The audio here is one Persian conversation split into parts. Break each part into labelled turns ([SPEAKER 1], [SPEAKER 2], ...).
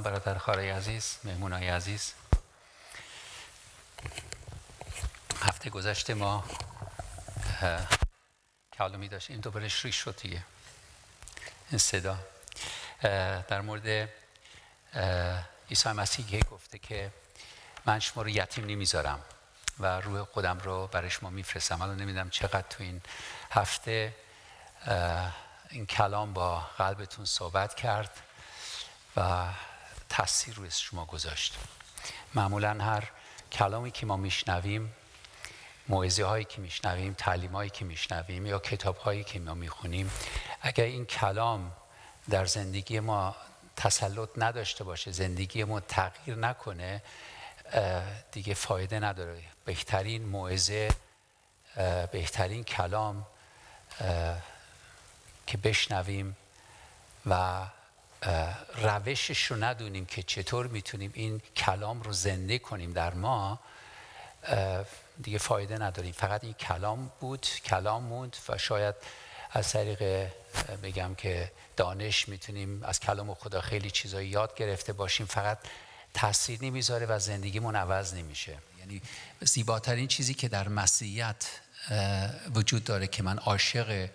[SPEAKER 1] سلام برادر خاره عزیز مهمونای عزیز هفته گذشته ما کلمی داشت این دوباره شریش شد دیگه این صدا در مورد عیسی مسیح گفته که من شما رو یتیم نمیذارم و روح خودم رو برای شما میفرستم الان نمیدم چقدر تو این هفته این کلام با قلبتون صحبت کرد و تاثیر روی شما گذاشت معمولا هر کلامی که ما میشنویم موعظه هایی که میشنویم تعلیم هایی که میشنویم یا کتاب هایی که ما میخونیم اگر این کلام در زندگی ما تسلط نداشته باشه زندگی ما تغییر نکنه دیگه فایده نداره بهترین موعظه بهترین کلام که بشنویم و روشش رو ندونیم که چطور میتونیم این کلام رو زنده کنیم در ما دیگه فایده نداریم فقط این کلام بود کلام موند و شاید از طریق بگم که دانش میتونیم از کلام خدا خیلی چیزایی یاد گرفته باشیم فقط تاثیر نمیذاره و زندگیمون عوض نمیشه یعنی زیباترین چیزی که در مسیحیت وجود داره که من عاشق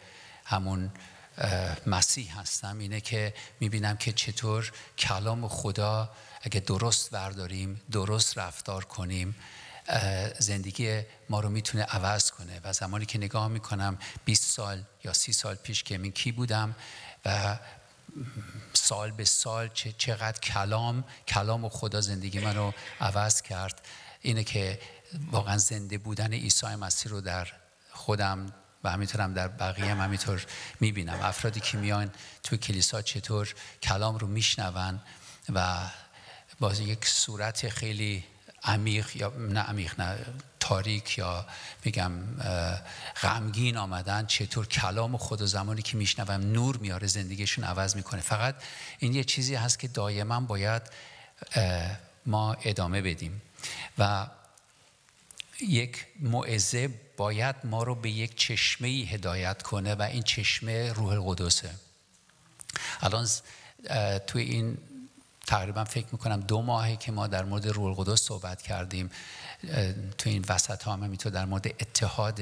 [SPEAKER 1] همون مسیح هستم اینه که میبینم که چطور کلام خدا اگه درست برداریم درست رفتار کنیم زندگی ما رو میتونه عوض کنه و زمانی که نگاه میکنم 20 سال یا سی سال پیش که من کی بودم و سال به سال چقدر کلام کلام و خدا زندگی من رو عوض کرد اینه که واقعا زنده بودن عیسی مسیح رو در خودم و همینطور هم در بقیه هم همینطور میبینم افرادی که میان تو کلیسا چطور کلام رو میشنون و با یک صورت خیلی عمیق یا نه عمیق نه تاریک یا میگم غمگین آمدن چطور کلام خود و زمانی که میشنوم نور میاره زندگیشون عوض میکنه فقط این یه چیزی هست که دایما باید ما ادامه بدیم و یک معزه باید ما رو به یک چشمه هدایت کنه و این چشمه روح القدسه الان توی این تقریبا فکر میکنم دو ماهه که ما در مورد روح القدس صحبت کردیم تو این وسط ها هم میتونه در مورد اتحاد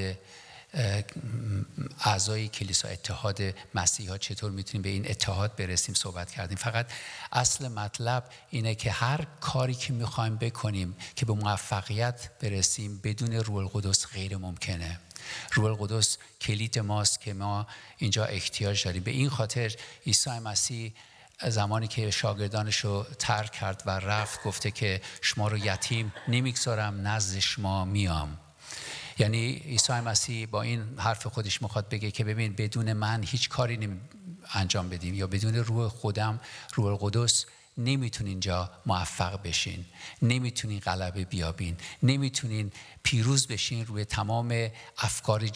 [SPEAKER 1] اعضای کلیسا اتحاد مسیح ها چطور میتونیم به این اتحاد برسیم صحبت کردیم فقط اصل مطلب اینه که هر کاری که میخوایم بکنیم که به موفقیت برسیم بدون روح القدس غیر ممکنه روح القدس کلید ماست که ما اینجا احتیاج داریم به این خاطر عیسی مسیح زمانی که شاگردانش رو ترک کرد و رفت گفته که شما رو یتیم نمیگذارم نزد شما میام یعنی عیسی مسیح با این حرف خودش میخواد بگه که ببین بدون من هیچ کاری نمی انجام بدیم یا بدون روح خودم روح القدس نمیتونین اینجا موفق بشین نمیتونین غلبه بیابین نمیتونین پیروز بشین روی تمام افکار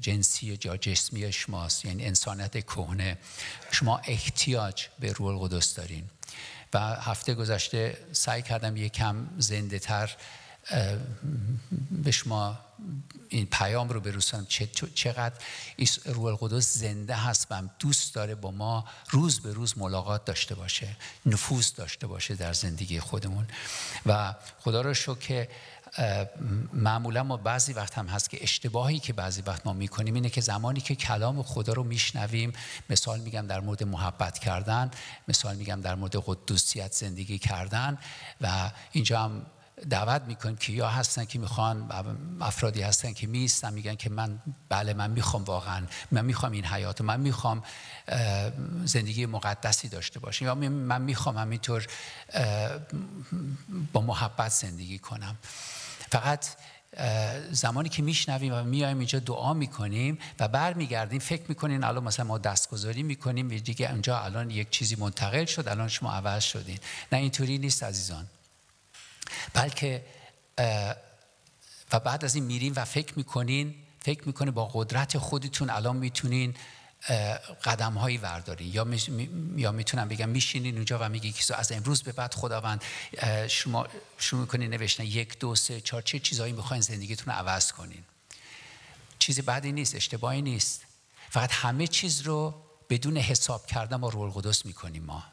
[SPEAKER 1] جنسی یا جسمی شماست یعنی انسانیت کهنه شما احتیاج به روح القدس دارین و هفته گذشته سعی کردم یه کم زنده تر به شما این پیام رو برسونم چقدر روح القدس زنده هست و دوست داره با ما روز به روز ملاقات داشته باشه نفوذ داشته باشه در زندگی خودمون و خدا رو شو که معمولا ما بعضی وقت هم هست که اشتباهی که بعضی وقت ما میکنیم اینه که زمانی که کلام خدا رو میشنویم مثال میگم در مورد محبت کردن مثال میگم در مورد قدوسیت زندگی کردن و اینجا هم دعوت میکنیم که یا هستن که میخوان افرادی هستن که میستن میگن که من بله من میخوام واقعا من میخوام این حیات من میخوام زندگی مقدسی داشته باشم یا من میخوام همینطور با محبت زندگی کنم فقط زمانی که میشنویم و میایم اینجا دعا میکنیم و برمیگردیم فکر میکنین الان مثلا ما دستگذاری میکنیم و دیگه اونجا الان یک چیزی منتقل شد الان شما عوض شدین نه اینطوری نیست عزیزان بلکه و بعد از این میرین و فکر میکنین فکر میکنه با قدرت خودتون الان میتونین قدم هایی وردارین یا, می، یا میتونم بگم میشینین اونجا و میگی کسی از امروز به بعد خداوند شما شروع میکنین نوشتن یک دو سه چهار چه چیزهایی میخواین زندگیتون رو عوض کنین چیز بعدی نیست اشتباهی نیست فقط همه چیز رو بدون حساب کردن با رول قدس میکنیم ما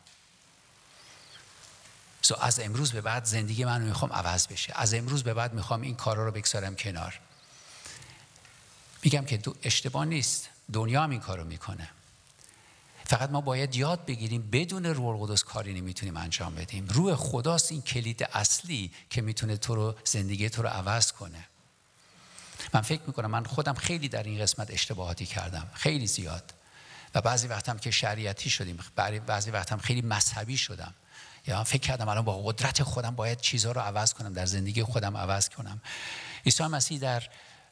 [SPEAKER 1] سو از امروز به بعد زندگی من میخوام عوض بشه از امروز به بعد میخوام این کارا رو بگذارم کنار میگم که دو اشتباه نیست دنیا هم این کارو میکنه فقط ما باید یاد بگیریم بدون روح القدس کاری نمیتونیم انجام بدیم روح خداست این کلید اصلی که میتونه تو رو زندگی تو رو عوض کنه من فکر میکنم من خودم خیلی در این قسمت اشتباهاتی کردم خیلی زیاد و بعضی وقتم که شریعتی شدیم بعضی وقتم خیلی مذهبی شدم یا فکر کردم الان با قدرت خودم باید چیزها رو عوض کنم در زندگی خودم عوض کنم عیسی مسیح در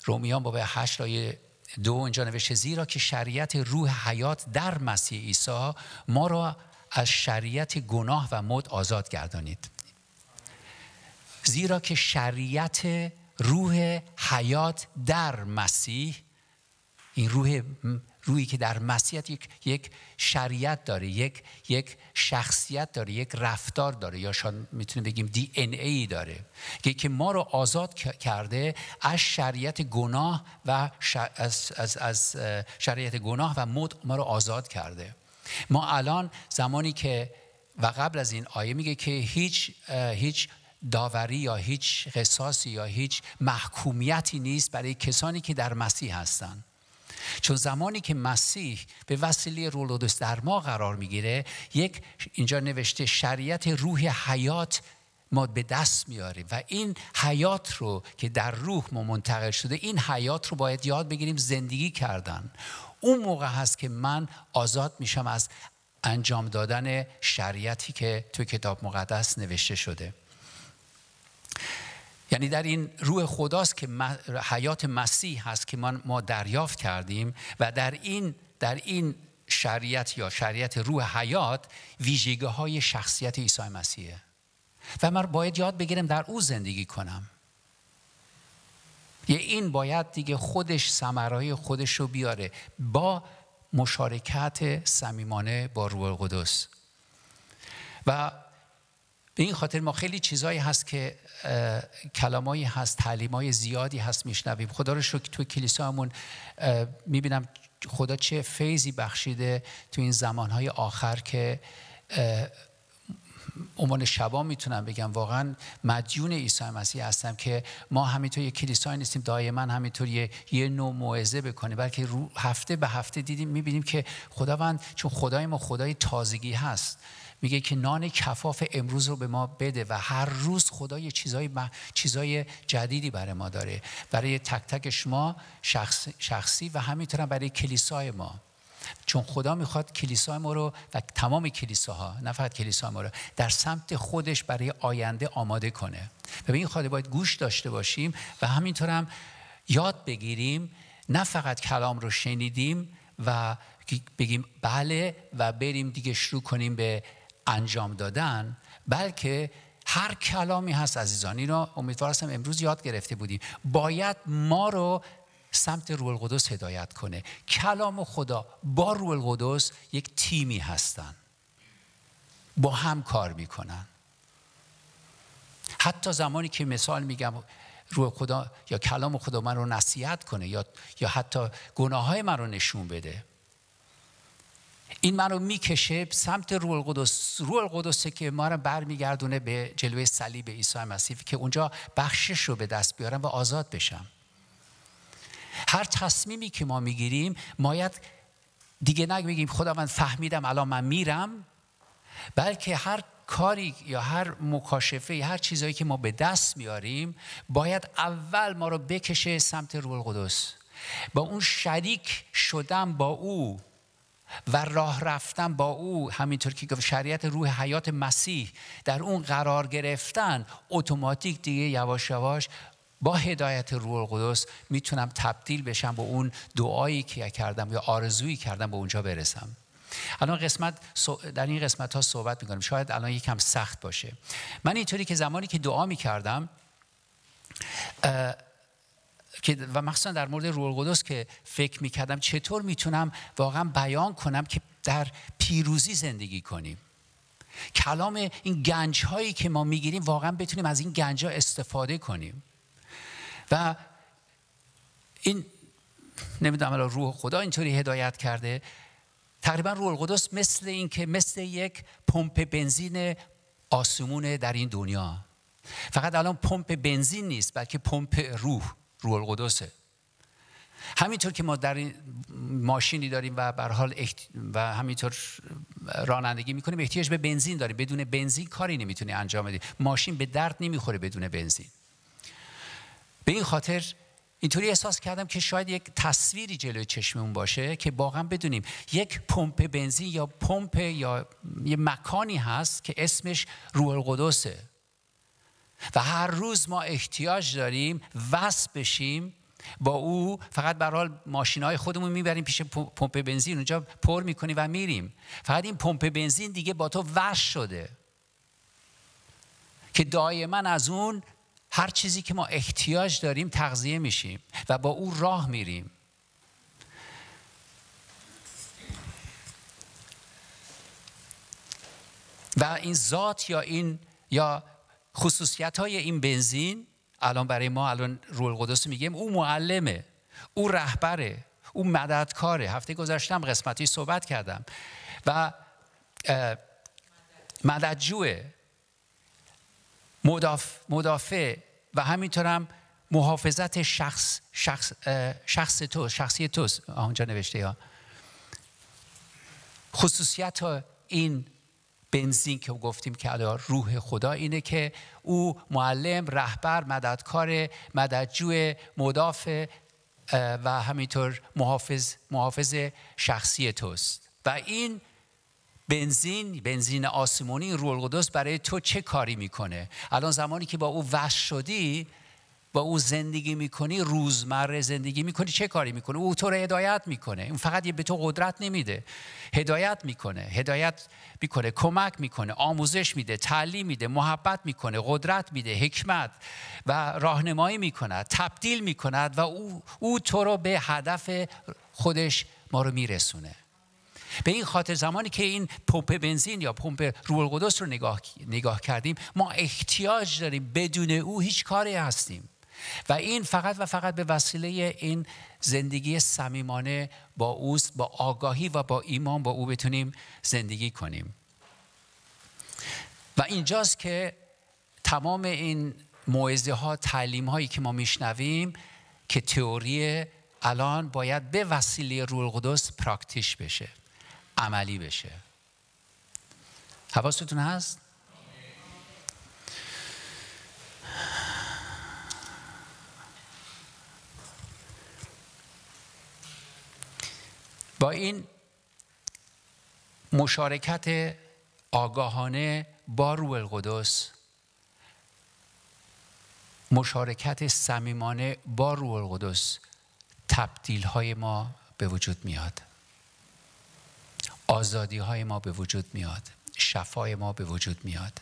[SPEAKER 1] رومیان باب 8 آیه دو اونجا نوشته زیرا که شریعت روح حیات در مسیح عیسی ما را از شریعت گناه و موت آزاد گردانید زیرا که شریعت روح حیات در مسیح این روح روحی که در مسیح یک،, یک شریعت داره یک یک شخصیت داره یک رفتار داره یا شان میتونیم بگیم دی ان ای داره که ما رو آزاد کرده از شریعت گناه و از, از, از شریعت گناه و مد ما رو آزاد کرده ما الان زمانی که و قبل از این آیه میگه که هیچ هیچ داوری یا هیچ قصاصی یا هیچ محکومیتی نیست برای کسانی که در مسیح هستند چون زمانی که مسیح به وسیله رولودس در ما قرار میگیره یک اینجا نوشته شریعت روح حیات ما به دست میاریم و این حیات رو که در روح ما منتقل شده این حیات رو باید یاد بگیریم زندگی کردن اون موقع هست که من آزاد میشم از انجام دادن شریعتی که تو کتاب مقدس نوشته شده یعنی در این روح خداست که حیات مسیح هست که ما دریافت کردیم و در این در این شریعت یا شریعت روح حیات ویژگی های شخصیت عیسی مسیحه و من باید یاد بگیرم در او زندگی کنم یه این باید دیگه خودش سمرای خودش رو بیاره با مشارکت صمیمانه با روح القدس و به این خاطر ما خیلی چیزایی هست که کلامایی هست های زیادی هست میشنویم خدا رو شکر تو کلیسا همون میبینم خدا چه فیضی بخشیده تو این های آخر که عنوان شبا میتونم بگم واقعا مدیون عیسی مسیح هستم که ما همینطور یک کلیسایی نیستیم دائما همینطور یه, یه نوع موعظه بکنه بلکه رو هفته به هفته دیدیم میبینیم که خداوند چون خدای ما خدای تازگی هست میگه که نان کفاف امروز رو به ما بده و هر روز خدا یه چیزای, چیزای جدیدی برای ما داره برای تک تک شما شخص شخصی و همینطور برای کلیسای ما چون خدا میخواد کلیسای ما رو و تمام کلیساها نه فقط کلیسا ما رو در سمت خودش برای آینده آماده کنه و به این خاطر باید گوش داشته باشیم و همینطور هم یاد بگیریم نه فقط کلام رو شنیدیم و بگیم بله و بریم دیگه شروع کنیم به انجام دادن بلکه هر کلامی هست عزیزان امیدوار هستم امروز یاد گرفته بودیم باید ما رو سمت روح القدس هدایت کنه کلام خدا با روح القدس یک تیمی هستن با هم کار میکنن حتی زمانی که مثال میگم روح خدا یا کلام خدا من رو نصیحت کنه یا یا حتی گناه های من رو نشون بده این من رو میکشه سمت روح القدس روح القدسه که ما رو برمیگردونه به جلوه صلیب عیسی مسیح که اونجا بخشش رو به دست بیارم و آزاد بشم هر تصمیمی که ما میگیریم باید دیگه نگیم خداوند فهمیدم الان من میرم بلکه هر کاری یا هر مکاشفه یا هر چیزایی که ما به دست میاریم باید اول ما رو بکشه سمت روح القدس با اون شریک شدم با او و راه رفتن با او همینطور که گفت شریعت روح حیات مسیح در اون قرار گرفتن اتوماتیک دیگه یواش یواش با هدایت روح القدس میتونم تبدیل بشم به اون دعایی که کردم یا آرزویی کردم به اونجا برسم الان قسمت در این قسمت ها صحبت میکنم شاید الان یکم سخت باشه من اینطوری که زمانی که دعا میکردم که و مخصوصا در مورد روح القدس که فکر میکردم چطور میتونم واقعا بیان کنم که در پیروزی زندگی کنیم کلام این گنج هایی که ما میگیریم واقعا بتونیم از این گنج ها استفاده کنیم و این نمیدونم الان روح خدا اینطوری هدایت کرده تقریبا روح القدس مثل این که مثل یک پمپ بنزین آسمونه در این دنیا فقط الان پمپ بنزین نیست بلکه پمپ روح روح القدسه همینطور که ما در این ماشینی داریم و بر حال و همینطور رانندگی میکنیم احتیاج به بنزین داریم بدون بنزین کاری نمیتونه انجام بدی ماشین به درد نمیخوره بدون بنزین به این خاطر اینطوری احساس کردم که شاید یک تصویری جلوی چشممون باشه که واقعا بدونیم یک پمپ بنزین یا پمپ یا یه مکانی هست که اسمش روح القدسه و هر روز ما احتیاج داریم وصل بشیم با او فقط به حال های خودمون میبریم پیش پمپ بنزین اونجا پر میکنیم و میریم فقط این پمپ بنزین دیگه با تو وش شده که دائما از اون هر چیزی که ما احتیاج داریم تغذیه میشیم و با او راه میریم و این ذات یا این یا خصوصیت های این بنزین الان برای ما الان رول القدس میگیم او معلمه او رهبره او مددکاره هفته گذشتم قسمتی صحبت کردم و مددجوه مداف، مدافع و همینطورم محافظت شخص شخص شخص تو شخصی توست آنجا نوشته یا خصوصیت ها این بنزین که گفتیم که روح خدا اینه که او معلم، رهبر، مددکار، مددجو، مدافع و همینطور محافظ, محافظ شخصی توست و این بنزین بنزین آسمانی روح القدس برای تو چه کاری میکنه الان زمانی که با او وحش شدی با او زندگی میکنی روزمره زندگی میکنی چه کاری میکنه او تو رو هدایت میکنه اون فقط یه به تو قدرت نمیده هدایت میکنه هدایت میکنه کمک میکنه آموزش میده تعلیم میده محبت میکنه قدرت میده حکمت و راهنمایی میکند تبدیل میکند و او, او تو رو به هدف خودش ما رو میرسونه به این خاطر زمانی که این پمپ بنزین یا پمپ روح القدس رو نگاه،, نگاه کردیم ما احتیاج داریم بدون او هیچ کاری هستیم و این فقط و فقط به وسیله این زندگی صمیمانه با اوست با آگاهی و با ایمان با او بتونیم زندگی کنیم و اینجاست که تمام این موعظه ها تعلیم هایی که ما میشنویم که تئوری الان باید به وسیله روح القدس پراکتیش بشه عملی بشه حواستون هست با این مشارکت آگاهانه با روح القدس مشارکت صمیمانه با روح القدس تبدیل های ما به وجود میاد آزادی های ما به وجود میاد شفای ما به وجود میاد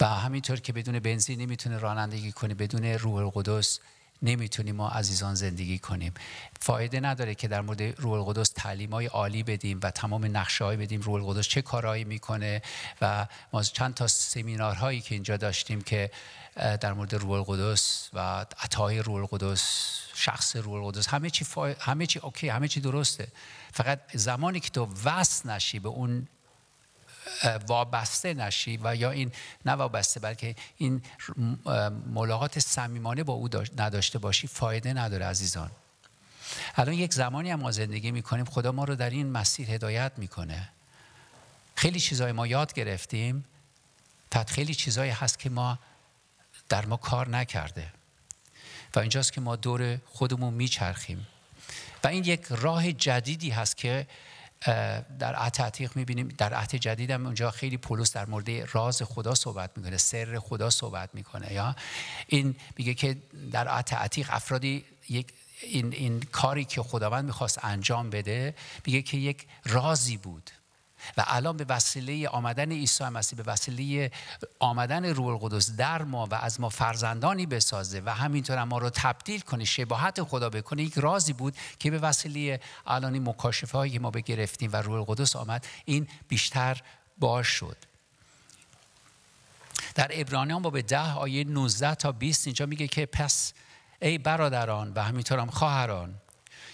[SPEAKER 1] و همینطور که بدون بنزین نمیتونه رانندگی کنه بدون روح القدس نمیتونیم ما عزیزان زندگی کنیم فایده نداره که در مورد روح القدس تعلیم های عالی بدیم و تمام نقشه های بدیم روح القدس چه کارهایی میکنه و ما چند تا هایی که اینجا داشتیم که در مورد روح القدس و عطای روح القدس شخص روح القدس همه چی همه چی اوکی همه چی درسته فقط زمانی که تو وصل نشی به اون وابسته نشی و یا این نه وابسته بلکه این ملاقات صمیمانه با او نداشته باشی فایده نداره عزیزان الان یک زمانی هم ما زندگی میکنیم خدا ما رو در این مسیر هدایت میکنه خیلی چیزای ما یاد گرفتیم تا خیلی چیزایی هست که ما در ما کار نکرده و اینجاست که ما دور خودمون میچرخیم و این یک راه جدیدی هست که در عهد عتیق میبینیم در عهد جدید هم اونجا خیلی پولس در مورد راز خدا صحبت میکنه سر خدا صحبت میکنه یا این میگه که در عهد افرادی یک این, این کاری که خداوند میخواست انجام بده میگه که یک رازی بود و الان به وسیله آمدن عیسی مسیح به وسیله آمدن روح القدس در ما و از ما فرزندانی بسازه و همینطور ما رو تبدیل کنه شباهت خدا بکنه یک رازی بود که به وسیله الان این مکاشفه هایی ما به گرفتیم و روح القدس آمد این بیشتر باز شد در ابرانیان به ده آیه 19 تا 20 اینجا میگه که پس ای برادران و همینطورم خواهران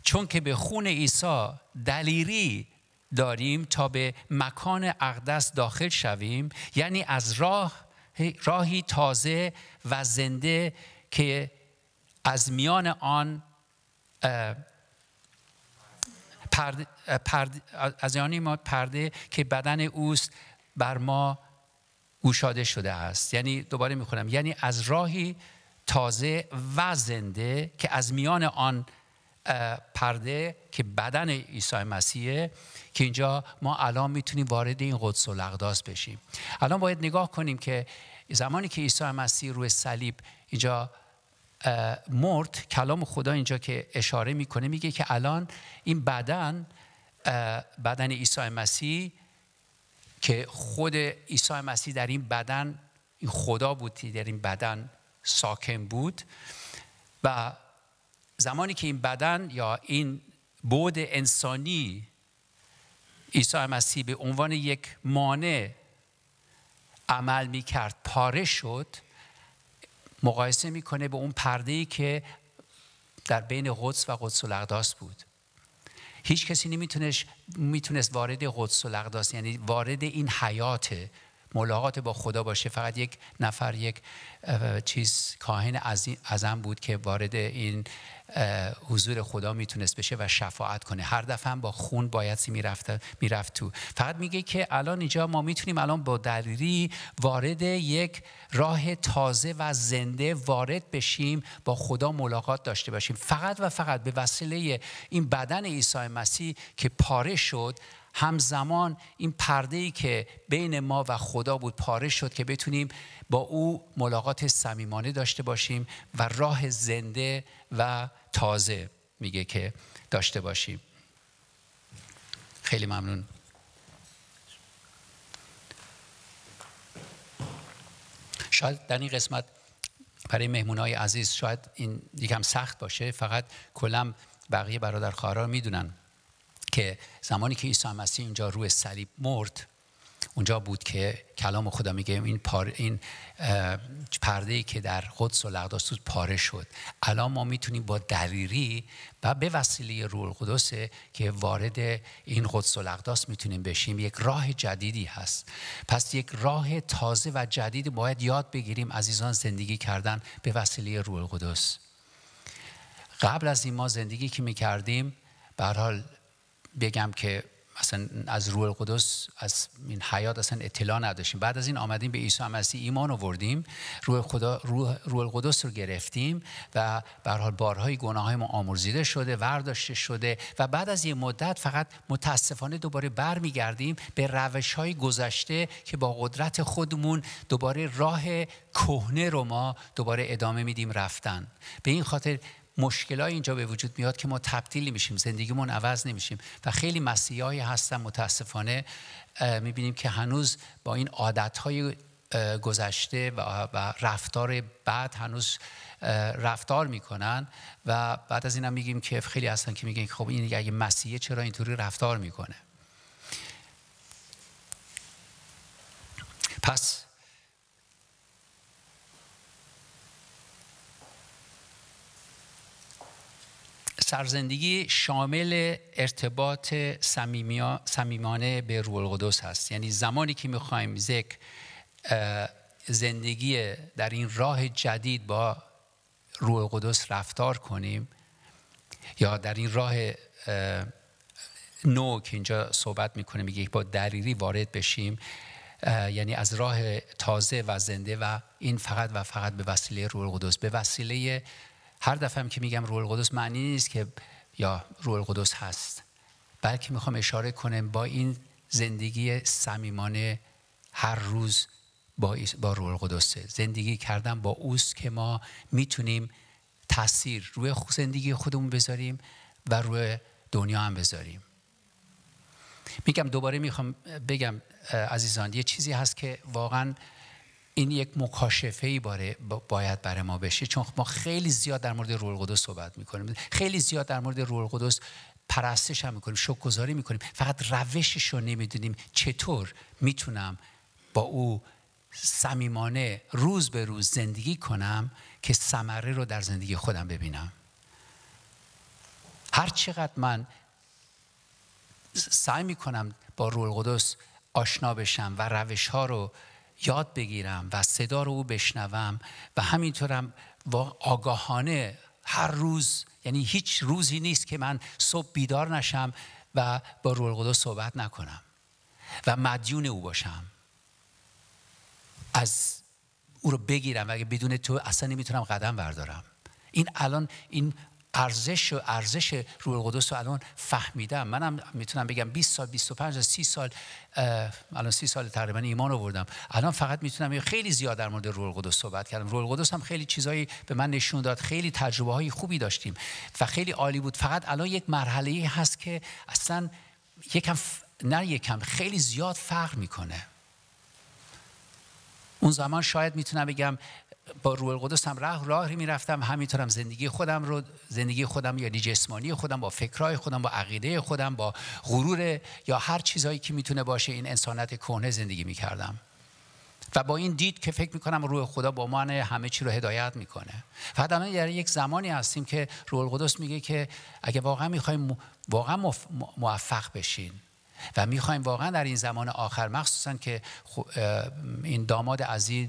[SPEAKER 1] چون که به خون عیسی دلیری داریم تا به مکان اقدس داخل شویم یعنی از راه راهی تازه و زنده که از میان آن پرده، از یعنی ما پرده که بدن اوست بر ما گوشاده شده است یعنی دوباره میخونم یعنی از راهی تازه و زنده که از میان آن پرده که بدن عیسی مسیحه که اینجا ما الان میتونیم وارد این قدس و لغداس بشیم الان باید نگاه کنیم که زمانی که عیسی مسیح روی صلیب اینجا مرد کلام خدا اینجا که اشاره میکنه میگه که الان این بدن بدن عیسی مسیح که خود عیسی مسیح در این بدن خدا بودی در این بدن ساکن بود و زمانی که این بدن یا این بود انسانی عیسی مسیح به عنوان یک مانع عمل می کرد پاره شد مقایسه میکنه به اون پرده ای که در بین قدس و قدس الاقداس بود هیچ کسی نمیتونست وارد قدس الاقداس یعنی وارد این حیاته، ملاقات با خدا باشه فقط یک نفر یک چیز کاهن ازم بود که وارد این حضور خدا میتونست بشه و شفاعت کنه هر دفعه هم با خون باید میرفت میرفت تو فقط میگه که الان اینجا ما میتونیم الان با دلیری وارد یک راه تازه و زنده وارد بشیم با خدا ملاقات داشته باشیم فقط و فقط به وسیله این بدن عیسی مسیح که پاره شد همزمان این پرده ای که بین ما و خدا بود پاره شد که بتونیم با او ملاقات صمیمانه داشته باشیم و راه زنده و تازه میگه که داشته باشیم خیلی ممنون شاید در این قسمت برای مهمون های عزیز شاید این یکم سخت باشه فقط کلم بقیه برادر خواهرها میدونن که زمانی که عیسی مسیح اینجا روی صلیب مرد اونجا بود که کلام خدا میگه این, پار این پرده ای که در قدس و لغداس پاره شد الان ما میتونیم با دلیری و به وسیله روح القدس که وارد این قدس و لغداس میتونیم بشیم یک راه جدیدی هست پس یک راه تازه و جدید باید یاد بگیریم عزیزان زندگی کردن به وسیله روح القدس قبل از این ما زندگی که میکردیم به بگم که اصلا از روح القدس از این حیات اصلا اطلاع نداشتیم بعد از این آمدیم به عیسی مسیح ایمان آوردیم روح خدا روح, القدس رو گرفتیم و به حال بارهای گناه ما آمرزیده شده ورداشته شده و بعد از یه مدت فقط متاسفانه دوباره برمیگردیم به روش های گذشته که با قدرت خودمون دوباره راه کهنه رو ما دوباره ادامه میدیم رفتن به این خاطر مشکلای اینجا به وجود میاد که ما تبدیل میشیم زندگیمون عوض نمیشیم و خیلی های هستن متاسفانه میبینیم که هنوز با این های گذشته و رفتار بعد هنوز رفتار میکنن و بعد از اینم میگیم که خیلی هستن که میگن خب این اگه مسیحه چرا اینطوری رفتار میکنه پس سرزندگی شامل ارتباط صمیمانه به روح القدس هست یعنی زمانی که میخوایم ذکر زندگی در این راه جدید با روح القدس رفتار کنیم یا در این راه نو که اینجا صحبت میکنه میگه با دریری وارد بشیم یعنی از راه تازه و زنده و این فقط و فقط به وسیله روح القدس به وسیله هر دفعه هم که میگم روح القدس معنی نیست که یا روح القدس هست بلکه میخوام اشاره کنم با این زندگی صمیمانه هر روز با, با روح القدسه زندگی کردن با اوست که ما میتونیم تاثیر روی زندگی خودمون بذاریم و روی دنیا هم بذاریم میگم دوباره میخوام بگم عزیزان یه چیزی هست که واقعا این یک مکاشفه ای باید برای ما بشه چون ما خیلی زیاد در مورد روح القدس صحبت میکنیم خیلی زیاد در مورد روح القدس پرستش هم میکنیم شکرگزاری میکنیم فقط روشش رو نمیدونیم چطور میتونم با او صمیمانه روز به روز زندگی کنم که ثمره رو در زندگی خودم ببینم هر چقدر من سعی میکنم با رول القدس آشنا بشم و روش ها رو یاد بگیرم و صدا رو او بشنوم و همینطورم و آگاهانه هر روز یعنی هیچ روزی نیست که من صبح بیدار نشم و با روح صحبت نکنم و مدیون او باشم از او رو بگیرم و اگه بدون تو اصلا نمیتونم قدم بردارم این الان این ارزش و ارزش روح القدس رو الان فهمیدم منم میتونم بگم 20 سال 25 سال 30 سال الان 30 سال تقریبا ایمان آوردم الان فقط میتونم خیلی زیاد در مورد روح القدس صحبت کردم روح القدس هم خیلی چیزایی به من نشون داد خیلی تجربه های خوبی داشتیم و خیلی عالی بود فقط الان یک مرحله ای هست که اصلا یکم ف... نه یکم خیلی زیاد فرق میکنه اون زمان شاید میتونم بگم با روح القدس هم راه راهی میرفتم همینطورم زندگی خودم رو زندگی خودم یعنی جسمانی خودم با فکرای خودم با عقیده خودم با غرور یا هر چیزایی که میتونه باشه این انسانت کهنه زندگی میکردم و با این دید که فکر میکنم روح خدا با من همه چی رو هدایت میکنه فقط الان در یک زمانی هستیم که روح القدس میگه که اگه واقعا میخوایم واقعا موفق بشین و میخوایم واقعا در این زمان آخر مخصوصا که این داماد عزیز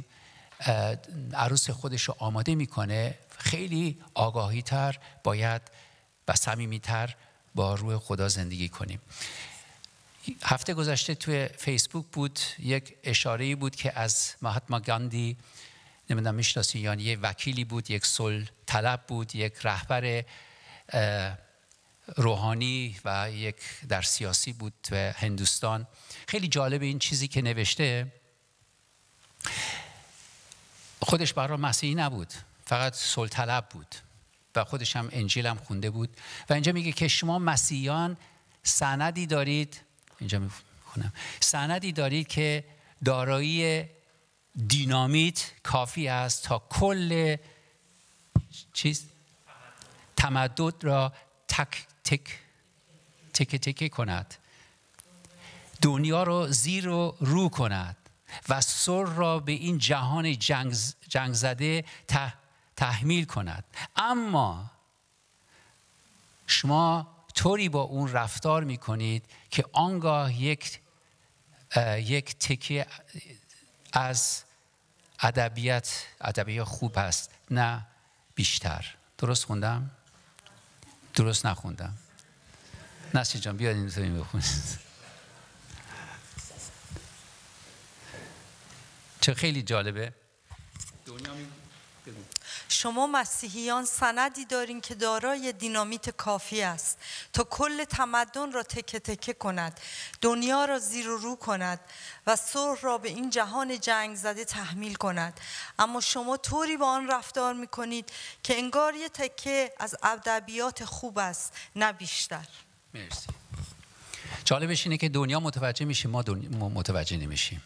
[SPEAKER 1] عروس خودش رو آماده میکنه خیلی آگاهی تر باید و تر با روی خدا زندگی کنیم هفته گذشته توی فیسبوک بود یک اشاره بود که از مهاتما گاندی نمیدونم میشناسی یعنی یه وکیلی بود یک صلح طلب بود یک رهبر روحانی و یک در سیاسی بود تو هندوستان خیلی جالب این چیزی که نوشته خودش برای مسیحی نبود فقط سلطلب بود و خودش هم انجیل هم خونده بود و اینجا میگه که شما مسیحیان سندی دارید اینجا میخونم سندی دارید که دارایی دینامیت کافی است تا کل چیز تمدد را تک تک تک تک کند دنیا رو زیر و رو کند و سر را به این جهان جنگ, جنگ زده تحمیل کند اما شما طوری با اون رفتار می کنید که آنگاه یک یک از ادبیات ادبیات خوب است نه بیشتر درست خوندم درست نخوندم نسی جان بیاد این بخونید چه خیلی جالبه شما مسیحیان سندی دارین که دارای دینامیت کافی است تا کل تمدن را تکه تکه کند دنیا را زیر و رو کند و سر را به این جهان جنگ زده تحمیل کند اما شما طوری با آن رفتار می کنید که انگار یه تکه از ادبیات خوب است نه بیشتر مرسی جالبش اینه که دنیا متوجه میشه ما دنیا متوجه نمیشیم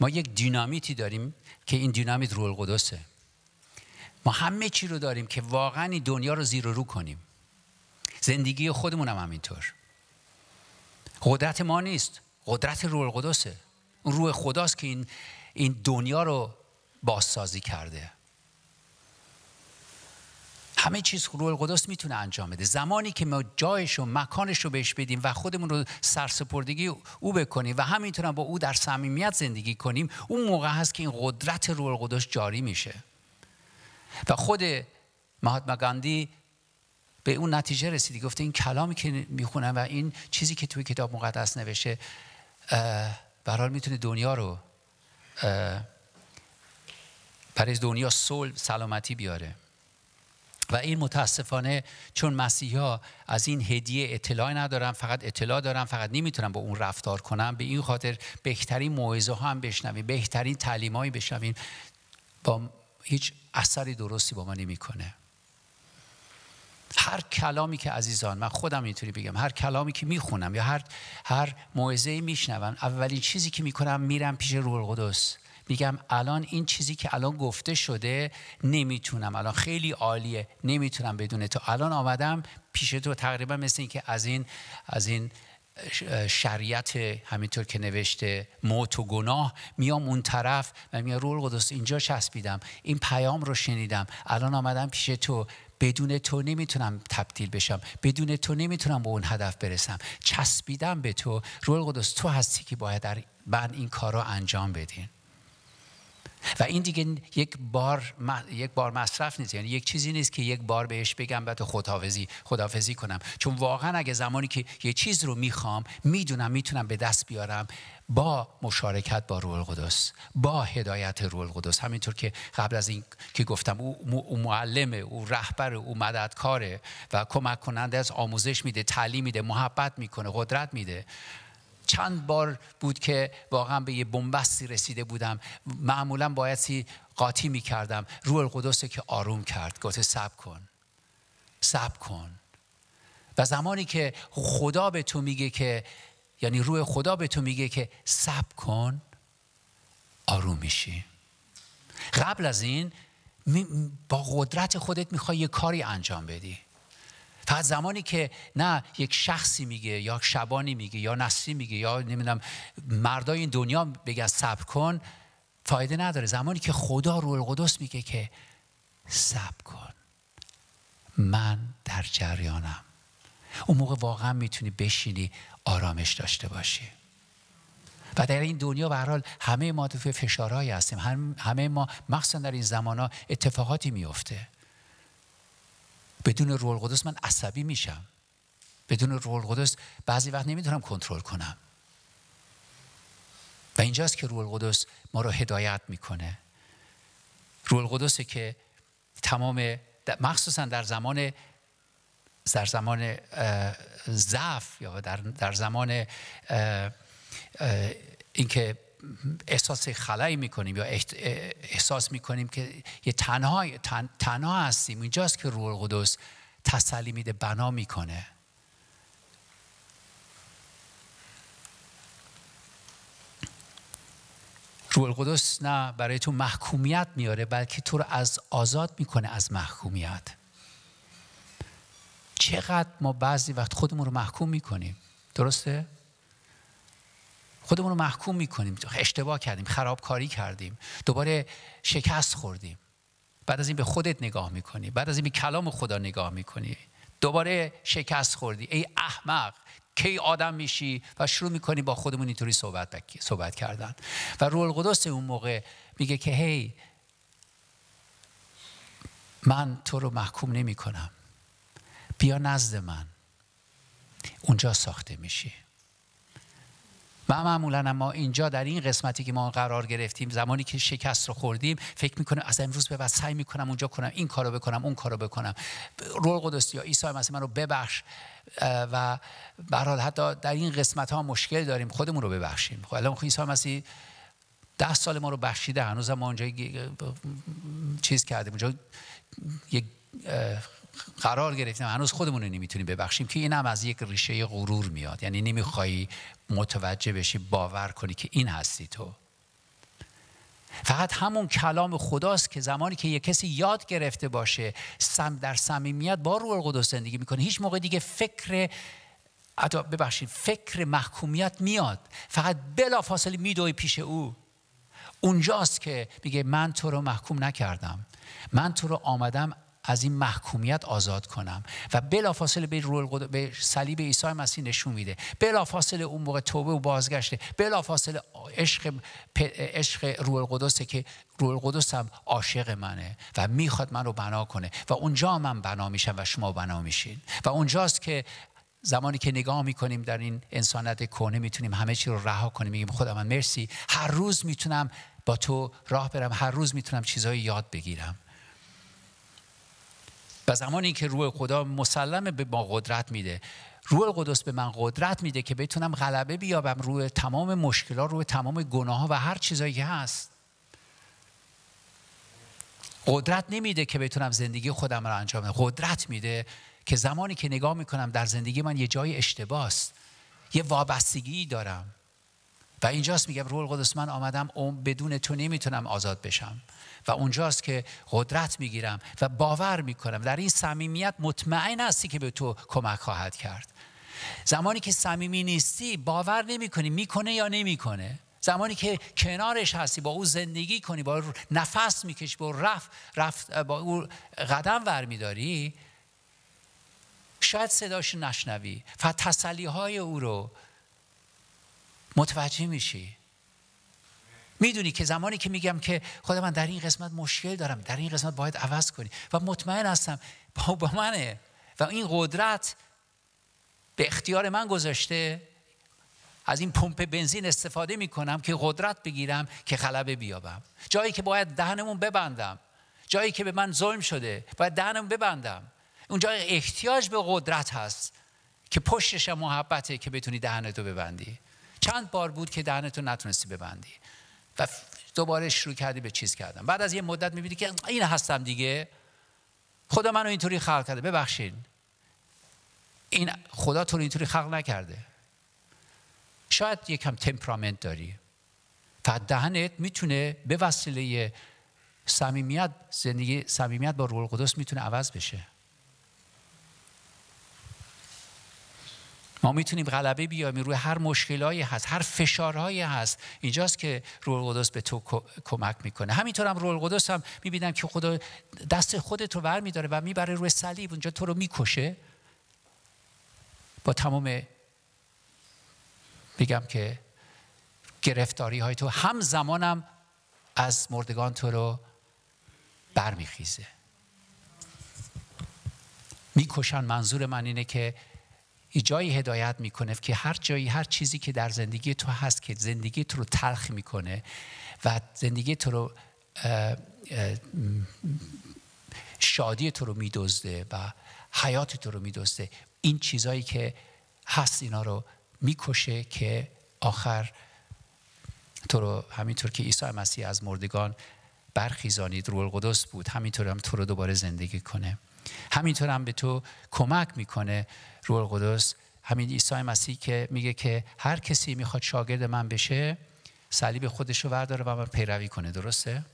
[SPEAKER 1] ما یک دینامیتی داریم که این دینامیت روح القدسه ما همه چی رو داریم که واقعا دنیا رو زیر و رو کنیم زندگی خودمون هم همینطور قدرت ما نیست قدرت روح القدسه اون روح خداست که این این دنیا رو بازسازی کرده همه چیز روح القدس میتونه انجام بده زمانی که ما جایش و مکانش رو بهش بدیم و خودمون رو سرسپردگی او بکنیم و همینطور با او در صمیمیت زندگی کنیم اون موقع هست که این قدرت روح القدس جاری میشه و خود مهاتما گاندی به اون نتیجه رسیدی گفته این کلامی که میخونم و این چیزی که توی کتاب مقدس نوشته به میتونه دنیا رو برای دنیا صلح سلامتی بیاره و این متاسفانه چون مسیحا از این هدیه اطلاع ندارن فقط اطلاع دارن فقط نمیتونم با اون رفتار کنن به این خاطر بهترین موعظه ها هم بشنویم بهترین تعلیم هایی بشنویم با هیچ اثری درستی با ما نمیکنه هر کلامی که عزیزان من خودم اینطوری بگم هر کلامی که میخونم یا هر هر ای میشنوم اولین چیزی که میکنم میرم پیش روح القدس میگم الان این چیزی که الان گفته شده نمیتونم الان خیلی عالیه نمیتونم بدون تو الان آمدم پیش تو تقریبا مثل اینکه از این از این شریعت همینطور که نوشته موت و گناه میام اون طرف و میام روح القدس اینجا چسبیدم این پیام رو شنیدم الان آمدم پیش تو بدون تو نمیتونم تبدیل بشم بدون تو نمیتونم به اون هدف برسم چسبیدم به تو رول القدس تو هستی که باید در من این کار رو انجام بدین و این دیگه یک بار یک بار مصرف نیست یعنی یک چیزی نیست که یک بار بهش بگم بعد خداحافظی خداحافظی کنم چون واقعا اگه زمانی که یه چیز رو میخوام میدونم میتونم به دست بیارم با مشارکت با روح القدس با هدایت روح القدس همینطور که قبل از این که گفتم او معلمه او رهبر او مددکاره و کمک کننده از آموزش میده تعلیم میده محبت میکنه قدرت میده چند بار بود که واقعا به یه بنبستی رسیده بودم معمولا بایدی قاطی می کردم روح القدس که آروم کرد گفت سب کن سب کن و زمانی که خدا به تو میگه که یعنی روح خدا به تو میگه که سب کن آروم میشی قبل از این با قدرت خودت میخوای یه کاری انجام بدی فقط زمانی که نه یک شخصی میگه یا شبانی میگه یا نسلی میگه یا نمیدونم مردای این دنیا بگه صبر کن فایده نداره زمانی که خدا روح القدس میگه که صبر کن من در جریانم اون موقع واقعا میتونی بشینی آرامش داشته باشی و در این دنیا به حال همه ما تو فشارهایی هستیم همه ما مخصوصا در این زمان ها اتفاقاتی میفته بدون روح القدس من عصبی میشم بدون روح القدس بعضی وقت نمیتونم کنترل کنم و اینجاست که روح القدس ما رو هدایت میکنه روح قدسه که تمام مخصوصا در زمان در زمان ضعف یا در, در زمان اینکه احساس خلایی میکنیم یا احساس میکنیم که یه تنها, تن، هستیم اینجاست که روح القدس تسلی میده بنا میکنه روح القدس نه برای تو محکومیت میاره بلکه تو رو از آزاد میکنه از محکومیت چقدر ما بعضی وقت خودمون رو محکوم میکنیم درسته؟ خودمون رو محکوم میکنیم اشتباه کردیم خرابکاری کردیم دوباره شکست خوردیم بعد از این به خودت نگاه میکنی بعد از این به کلام خدا نگاه میکنی دوباره شکست خوردی ای احمق کی آدم میشی و شروع میکنی با خودمون اینطوری صحبت, صحبت کردن و روح القدس اون موقع میگه که هی من تو رو محکوم نمی کنم بیا نزد من اونجا ساخته میشی و معمولا ما اینجا در این قسمتی که ما قرار گرفتیم زمانی که شکست رو خوردیم فکر میکنه از امروز به بعد سعی میکنم اونجا کنم این کارو بکنم اون کارو بکنم رول قدس یا عیسی مسیح من رو ببخش و به حال حتی در این قسمت ها مشکل داریم خودمون رو ببخشیم خب الان خب عیسی مسیح ده سال ما رو بخشیده هنوز ما اونجا چیز کردیم اونجا یک قرار گرفتیم هنوز خودمون رو نمیتونیم ببخشیم که این هم از یک ریشه غرور میاد یعنی نمیخوای متوجه بشی باور کنی که این هستی تو فقط همون کلام خداست که زمانی که یک کسی یاد گرفته باشه سم در صمیمیت با روح القدس زندگی میکنه هیچ موقع دیگه فکر حتی ببخشید فکر محکومیت میاد فقط بلا فاصله میدوی پیش او اونجاست که میگه من تو رو محکوم نکردم من تو رو آمدم از این محکومیت آزاد کنم و بلافاصله به رول به صلیب عیسی مسیح نشون میده بلافاصله اون موقع توبه و بازگشته بلافاصله عشق عشق روح القدسه که روح القدس عاشق منه و میخواد من رو بنا کنه و اونجا من بنا میشم و شما بنا میشین و اونجاست که زمانی که نگاه میکنیم در این انسانت کنه میتونیم همه چی رو رها کنیم میگیم خدا من مرسی هر روز میتونم با تو راه برم هر روز میتونم چیزایی یاد بگیرم و زمانی که روح خدا مسلم به ما قدرت میده روح قدس به من قدرت میده که بتونم غلبه بیابم روی تمام مشکلات روی تمام گناه ها و هر چیزایی که هست قدرت نمیده که بتونم زندگی خودم رو انجام بدم قدرت میده که زمانی که نگاه میکنم در زندگی من یه جای است یه وابستگی دارم و اینجاست میگم روح القدس من آمدم اون بدون تو نمیتونم آزاد بشم و اونجاست که قدرت میگیرم و باور میکنم در این صمیمیت مطمئن هستی که به تو کمک خواهد کرد زمانی که صمیمی نیستی باور نمیکنی میکنه یا نمیکنه زمانی که کنارش هستی با او زندگی کنی با او نفس میکشی با او رفت با او قدم برمیداری شاید صداش نشنوی و تسلیهای او رو متوجه میشی میدونی که زمانی که میگم که خدا من در این قسمت مشکل دارم در این قسمت باید عوض کنی و مطمئن هستم با, با منه و این قدرت به اختیار من گذاشته از این پمپ بنزین استفاده میکنم که قدرت بگیرم که خلبه بیابم جایی که باید دهنمون ببندم جایی که به من ظلم شده باید دهنمون ببندم اونجا احتیاج به قدرت هست که پشتش محبته که بتونی دهنتو ببندی چند بار بود که دهنتو نتونستی ببندی و دوباره شروع کردی به چیز کردن بعد از یه مدت میبینی که این هستم دیگه خدا منو اینطوری خلق کرده ببخشین این خدا تو اینطوری خلق نکرده شاید یکم تمپرامنت داری و دهنت میتونه به وسیله صمیمیت زندگی صمیمیت با روح القدس میتونه عوض بشه ما میتونیم غلبه بیایم روی هر مشکلایی هست هر فشارهایی هست اینجاست که روح القدس به تو کمک میکنه همینطور هم روح القدس هم میبینم که خدا دست خودت رو ور میداره و میبره روی صلیب اونجا تو رو میکشه با تمام بگم که گرفتاری های تو هم زمانم از مردگان تو رو برمیخیزه میکشن منظور من اینه که جایی هدایت میکنه که هر جایی هر چیزی که در زندگی تو هست که زندگی تو رو تلخ میکنه و زندگی تو رو شادی تو رو میدزده و حیات تو رو میدزده این چیزایی که هست اینا رو میکشه که آخر تو رو همینطور که عیسی مسیح از مردگان برخیزانید روح القدس بود همینطور هم تو رو دوباره زندگی کنه همینطور هم به تو کمک میکنه روح القدس همین عیسی مسیح که میگه که هر کسی میخواد شاگرد من بشه صلیب خودش رو ورداره و من پیروی کنه درسته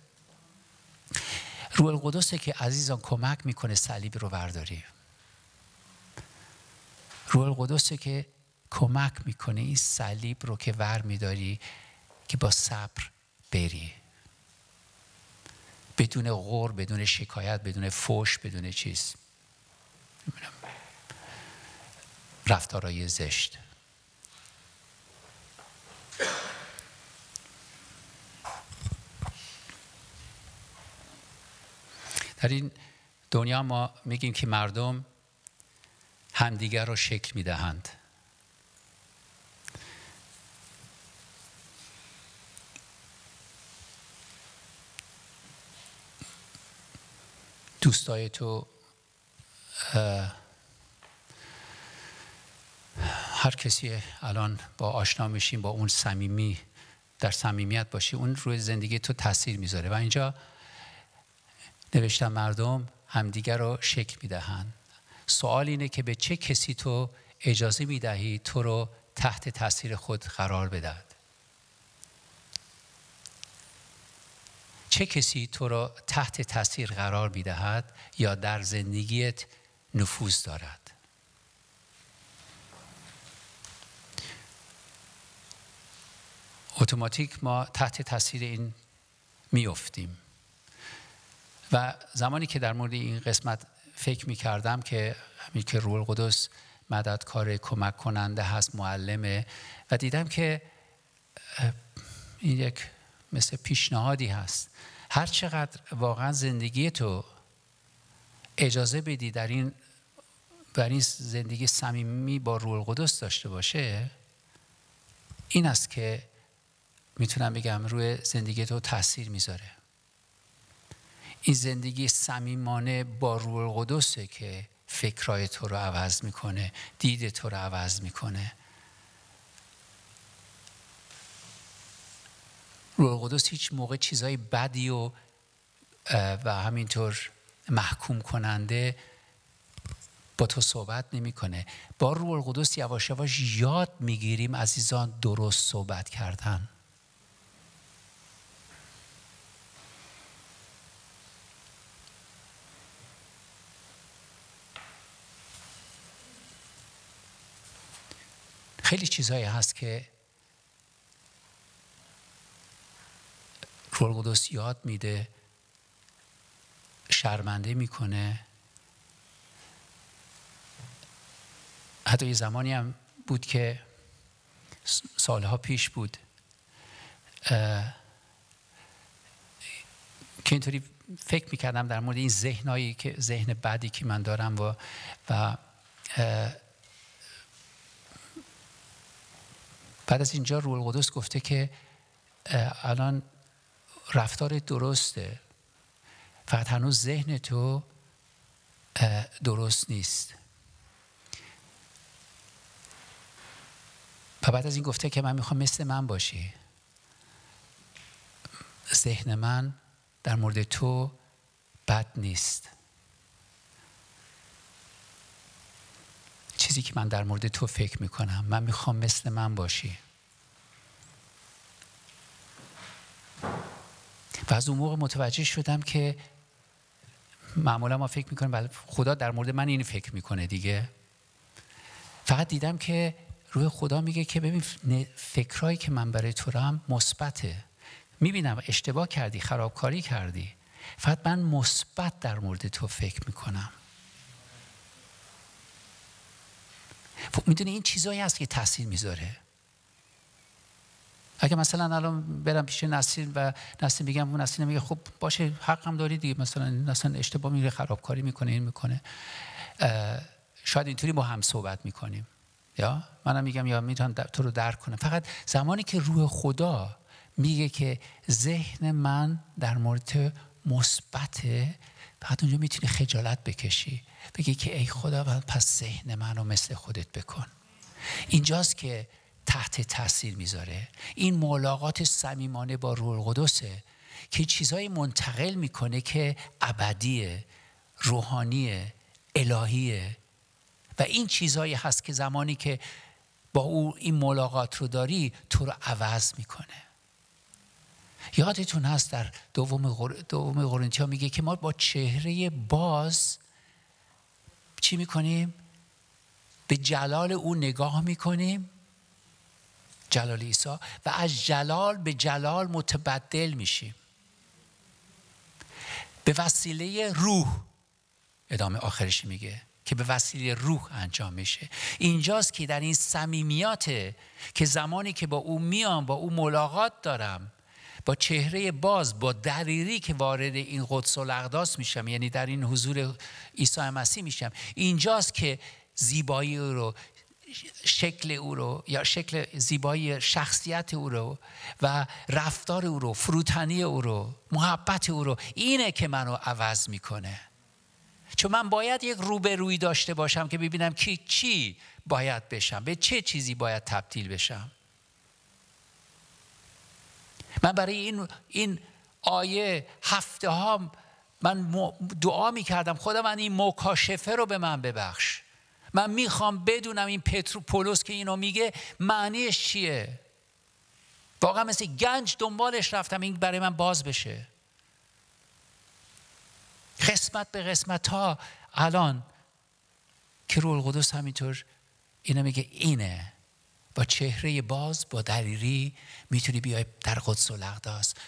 [SPEAKER 1] روح القدسه که عزیزان کمک میکنه صلیب رو ورداری روح القدسه که کمک میکنه این صلیب رو که ور میداری که با صبر بری بدون غور بدون شکایت بدون فوش بدون چیز رفتارهای زشت در این دنیا ما میگیم که مردم همدیگر رو شکل میدهند دوستای تو هر کسی الان با آشنا میشیم با اون صمیمی در صمیمیت باشی اون روی زندگی تو تاثیر میذاره و اینجا نوشتم مردم همدیگر رو شکل میدهند سوال اینه که به چه کسی تو اجازه میدهی تو رو تحت تاثیر خود قرار بدهد چه کسی تو را تحت تاثیر قرار میدهد یا در زندگیت نفوذ دارد اتوماتیک ما تحت تاثیر این میافتیم و زمانی که در مورد این قسمت فکر می که همین که روح مدد مددکار کمک کننده هست معلمه و دیدم که این یک مثل پیشنهادی هست هر چقدر واقعا زندگی تو اجازه بدی در این بر این زندگی صمیمی با روح القدس داشته باشه این است که میتونم بگم روی زندگی تو تاثیر میذاره این زندگی صمیمانه با روح القدسه که فکرای تو رو عوض میکنه دید تو رو عوض میکنه روح قدس هیچ موقع چیزای بدی و و همینطور محکوم کننده با تو صحبت نمیکنه با روح القدس یواش یواش یاد میگیریم عزیزان درست صحبت کردن خیلی چیزهایی هست که فرمودوس یاد میده شرمنده میکنه حتی یه زمانی هم بود که سالها پیش بود که اینطوری فکر میکردم در مورد این ذهنایی که ذهن بعدی که من دارم و و بعد از اینجا روح گفته که الان رفتار درسته فقط هنوز ذهن تو درست نیست و بعد از این گفته که من میخوام مثل من باشی ذهن من در مورد تو بد نیست چیزی که من در مورد تو فکر میکنم من میخوام مثل من باشی و از اون موقع متوجه شدم که معمولا ما فکر میکنیم بله خدا در مورد من این فکر میکنه دیگه فقط دیدم که روح خدا میگه که ببین فکرایی که من برای تو هم مثبته میبینم اشتباه کردی خرابکاری کردی فقط من مثبت در مورد تو فکر میکنم خب، میدونی این چیزایی هست که تاثیر میذاره اگه مثلا الان برم پیش نسیم و نسیم میگم اون نسیم میگه خب باشه حقم داری دیگه مثلا مثلا اشتباه میره خرابکاری میکنه این میکنه شاید اینطوری با هم صحبت میکنیم یا منم میگم یا میتونم تو رو درک کنم فقط زمانی که روح خدا میگه که ذهن من در مورد مثبت فقط اونجا میتونی خجالت بکشی بگی که ای خدا پس ذهن منو مثل خودت بکن اینجاست که تحت تاثیر میذاره این ملاقات صمیمانه با روح القدسه که چیزهایی منتقل میکنه که ابدیه روحانیه الهیه و این چیزهایی هست که زمانی که با او این ملاقات رو داری تو رو عوض میکنه یادتون هست در دوم, غر... دوم میگه که ما با چهره باز چی میکنیم؟ به جلال او نگاه میکنیم جلال عیسی و از جلال به جلال متبدل میشیم به وسیله روح ادامه آخرش میگه که به وسیله روح انجام میشه اینجاست که در این صمیمیاته که زمانی که با او میام با او ملاقات دارم با چهره باز با دریری که وارد این قدس و لغداس میشم یعنی در این حضور عیسی مسیح میشم اینجاست که زیبایی رو شکل او رو یا شکل زیبایی شخصیت او رو و رفتار او رو فروتنی او رو محبت او رو اینه که منو عوض میکنه چون من باید یک روبرویی داشته باشم که ببینم کی چی باید بشم به چه چیزی باید تبدیل بشم من برای این, این آیه هفته ها من دعا میکردم کردم خدا من این مکاشفه رو به من ببخش من میخوام بدونم این پتروپولوس که اینو میگه معنیش چیه واقعا مثل گنج دنبالش رفتم این برای من باز بشه قسمت به قسمت ها الان که رول قدس همینطور اینو میگه اینه با چهره باز با دریری میتونی بیای در قدس و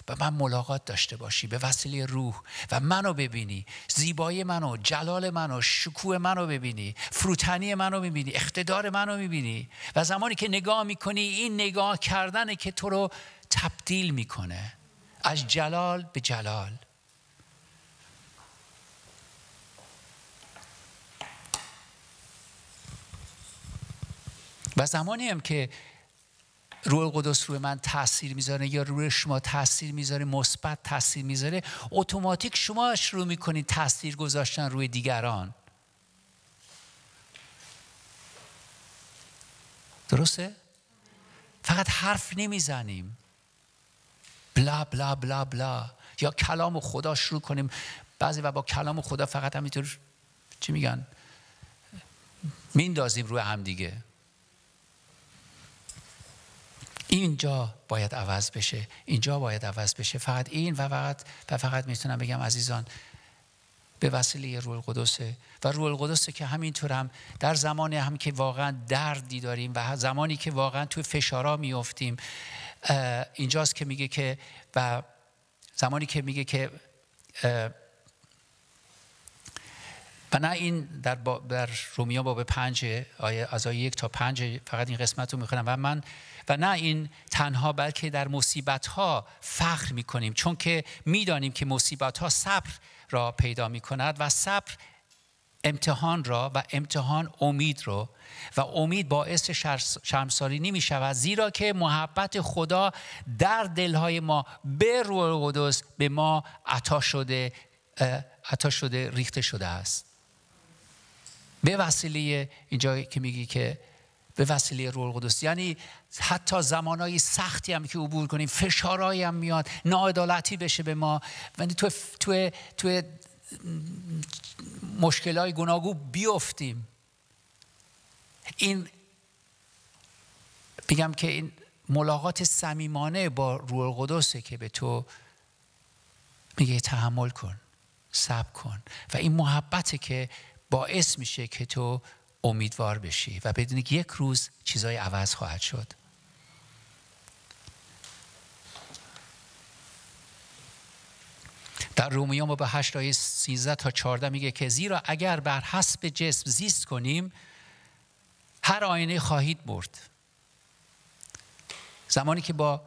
[SPEAKER 1] و من ملاقات داشته باشی به وسیله روح و منو ببینی زیبایی منو جلال منو شکوه منو ببینی فروتنی منو ببینی، اقتدار منو ببینی و زمانی که نگاه میکنی این نگاه کردنه که تو رو تبدیل میکنه از جلال به جلال و زمانی هم که روح قدس روی من تاثیر میذاره یا روی شما تاثیر میذاره مثبت تاثیر میذاره اتوماتیک شما شروع میکنید تاثیر گذاشتن روی دیگران درسته فقط حرف نمیزنیم بلا بلا بلا بلا یا کلام خدا شروع کنیم بعضی و با کلام خدا فقط همینطور چی میگن میندازیم روی هم دیگه اینجا باید عوض بشه اینجا باید عوض بشه فقط این و فقط و فقط میتونم بگم عزیزان به وسیله روح القدس و روح القدس که همینطور هم در زمان هم که واقعا دردی داریم و زمانی که واقعا توی فشارا میفتیم اینجاست که میگه که و زمانی که میگه که و نه این در, در رومیا باب پنج آیه از آیه یک تا پنج فقط این قسمت رو میخونم و من و نه این تنها بلکه در مصیبت ها فخر میکنیم چون که میدانیم که مصیبت ها صبر را پیدا میکند و صبر امتحان را و امتحان امید را و امید باعث شرمساری نمی شود زیرا که محبت خدا در دلهای ما به روح قدس به ما عطا شده عطا شده ریخته شده است به وسیله اینجا که میگی که به وسیله روح القدس یعنی حتی زمانهای سختی هم که عبور کنیم فشارهایی هم میاد ناعدالتی بشه به ما و تو تو تو مشکلهای گناگو بیفتیم این بگم که این ملاقات صمیمانه با روح القدسه که به تو میگه تحمل کن صبر کن و این محبته که باعث میشه که تو امیدوار بشی و بدونی که یک روز چیزای عوض خواهد شد در رومیان به 8 آیه تا چارده میگه که زیرا اگر بر حسب جسم زیست کنیم هر آینه خواهید برد زمانی که با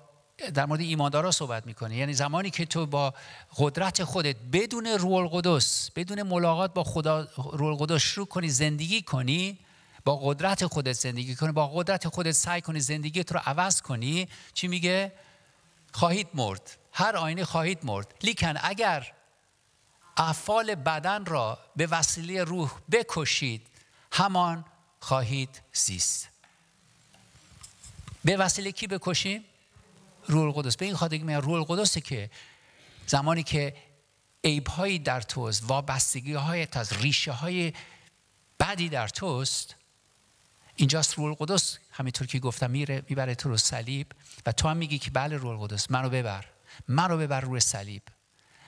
[SPEAKER 1] در مورد ایماندارا صحبت میکنه یعنی زمانی که تو با قدرت خودت بدون روح القدس بدون ملاقات با خدا روح القدس شروع کنی زندگی کنی با قدرت خودت زندگی کنی با قدرت خودت سعی کنی زندگیت رو عوض کنی چی میگه خواهید مرد هر آینه خواهید مرد لیکن اگر افعال بدن را به وسیله روح بکشید همان خواهید زیست به وسیله کی بکشیم رول به این خاطر که میگن روح که زمانی که هایی در توست وابستگی های از ریشه های بدی در توست اینجاست رول القدس همینطور که گفتم میره میبره تو رو صلیب و تو هم میگی که بله رول القدس منو ببر منو ببر روی صلیب